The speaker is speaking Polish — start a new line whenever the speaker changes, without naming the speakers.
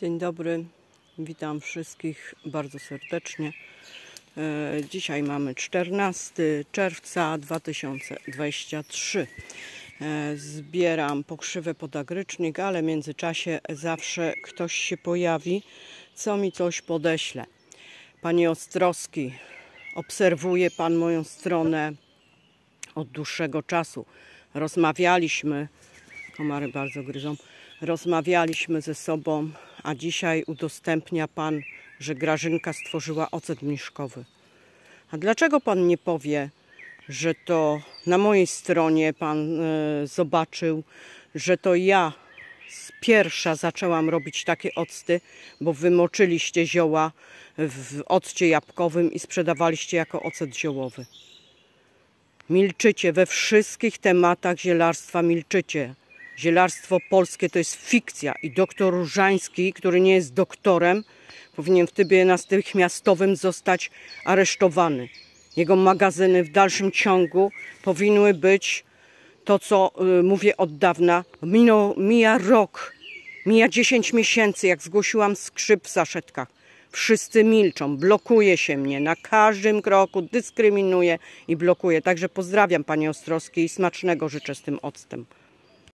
Dzień dobry, witam wszystkich bardzo serdecznie. E, dzisiaj mamy 14 czerwca 2023. E, zbieram pokrzywę pod agrycznik, ale w międzyczasie zawsze ktoś się pojawi, co mi coś podeśle. Panie Ostrowski, obserwuje Pan moją stronę od dłuższego czasu. Rozmawialiśmy, komary bardzo gryzą, rozmawialiśmy ze sobą a dzisiaj udostępnia Pan, że Grażynka stworzyła ocet mniszkowy. A dlaczego Pan nie powie, że to na mojej stronie Pan y, zobaczył, że to ja z pierwsza zaczęłam robić takie octy, bo wymoczyliście zioła w occie jabłkowym i sprzedawaliście jako ocet ziołowy. Milczycie, we wszystkich tematach zielarstwa milczycie. Zielarstwo polskie to jest fikcja i doktor Różański, który nie jest doktorem, powinien w trybie natychmiastowym zostać aresztowany. Jego magazyny w dalszym ciągu powinny być, to co y, mówię od dawna, Mino, mija rok, mija 10 miesięcy, jak zgłosiłam skrzyp w saszetkach. Wszyscy milczą, blokuje się mnie na każdym kroku, dyskryminuje i blokuje. Także pozdrawiam Panie Ostrowski i smacznego życzę z tym octem.